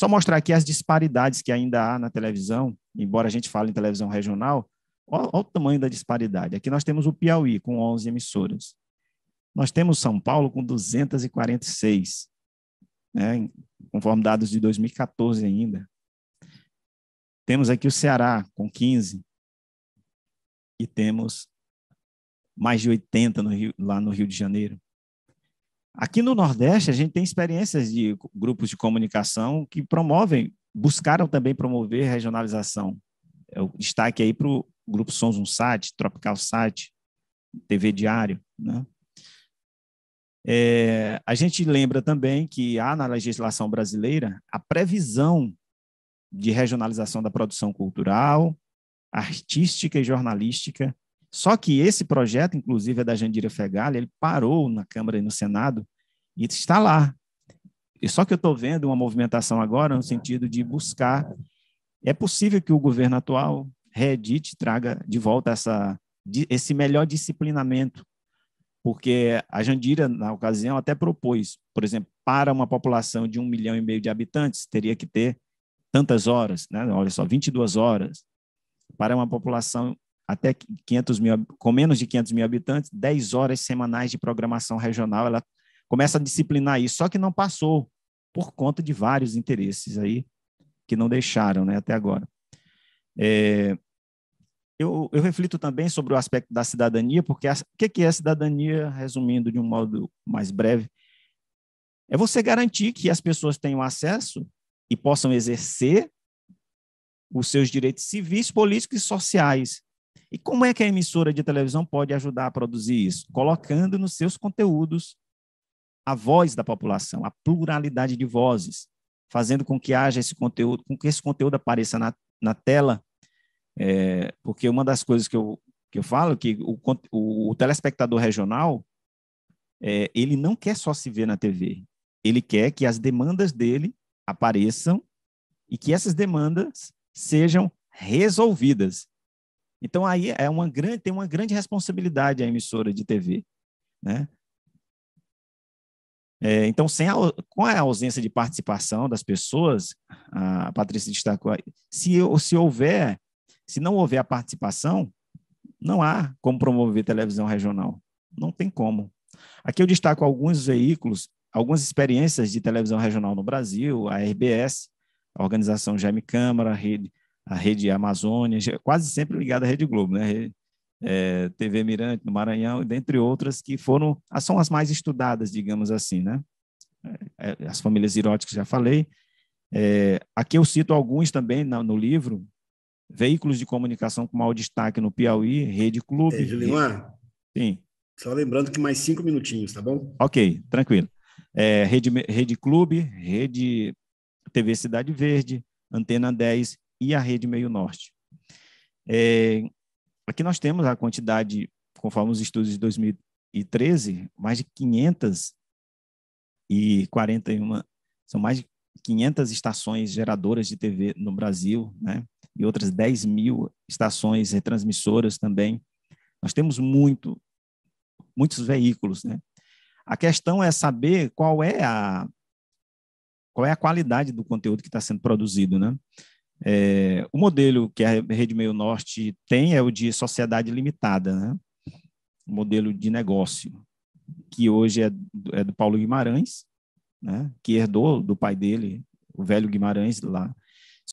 Só mostrar aqui as disparidades que ainda há na televisão, embora a gente fale em televisão regional, olha o tamanho da disparidade. Aqui nós temos o Piauí com 11 emissoras. Nós temos São Paulo com 246, né, conforme dados de 2014 ainda. Temos aqui o Ceará com 15 e temos mais de 80 no Rio, lá no Rio de Janeiro. Aqui no Nordeste, a gente tem experiências de grupos de comunicação que promovem, buscaram também promover regionalização. É o destaque aí para o grupo Sons um Site, Tropical Site, TV Diário. Né? É, a gente lembra também que há na legislação brasileira a previsão de regionalização da produção cultural, artística e jornalística só que esse projeto, inclusive, é da Jandira Fegali, ele parou na Câmara e no Senado e está lá. E só que eu estou vendo uma movimentação agora no sentido de buscar. É possível que o governo atual reedite, traga de volta essa, esse melhor disciplinamento, porque a Jandira, na ocasião, até propôs, por exemplo, para uma população de um milhão e meio de habitantes, teria que ter tantas horas, né? olha só, 22 horas, para uma população até 500 mil, com menos de 500 mil habitantes, 10 horas semanais de programação regional, ela começa a disciplinar isso, só que não passou, por conta de vários interesses aí que não deixaram né, até agora. É, eu, eu, reflito também sobre o aspecto da cidadania, porque o que, que é a cidadania, resumindo de um modo mais breve, é você garantir que as pessoas tenham acesso e possam exercer os seus direitos civis, políticos e sociais. E como é que a emissora de televisão pode ajudar a produzir isso? Colocando nos seus conteúdos a voz da população, a pluralidade de vozes, fazendo com que haja esse conteúdo, com que esse conteúdo apareça na, na tela, é, porque uma das coisas que eu, que eu falo é que o, o, o telespectador regional, é, ele não quer só se ver na TV, ele quer que as demandas dele apareçam e que essas demandas sejam resolvidas. Então aí é uma grande, tem uma grande responsabilidade a emissora de TV, né? É, então, sem a, com a ausência de participação das pessoas, a Patrícia destacou, se, se houver, se não houver a participação, não há como promover televisão regional. Não tem como. Aqui eu destaco alguns veículos, algumas experiências de televisão regional no Brasil, a RBS, a Organização Jaime Câmara, Rede a Rede Amazônia, quase sempre ligada à Rede Globo, né? É, TV Mirante no Maranhão, dentre outras que foram, ah, são as mais estudadas, digamos assim, né? É, é, as famílias eróticas já falei. É, aqui eu cito alguns também no, no livro, veículos de comunicação com maior destaque no Piauí, Rede Clube. É, Julimar, Sim. Só lembrando que mais cinco minutinhos, tá bom? Ok, tranquilo. É, Rede, Rede Clube, Rede TV Cidade Verde, Antena 10, e a rede Meio Norte. É, aqui nós temos a quantidade, conforme os estudos de 2013, mais de 541, são mais de 500 estações geradoras de TV no Brasil, né? E outras 10 mil estações retransmissoras também. Nós temos muito, muitos veículos, né? A questão é saber qual é a qual é a qualidade do conteúdo que está sendo produzido, né? É, o modelo que a Rede Meio Norte tem é o de sociedade limitada, né? O modelo de negócio, que hoje é, é do Paulo Guimarães, né? que herdou do pai dele, o velho Guimarães, lá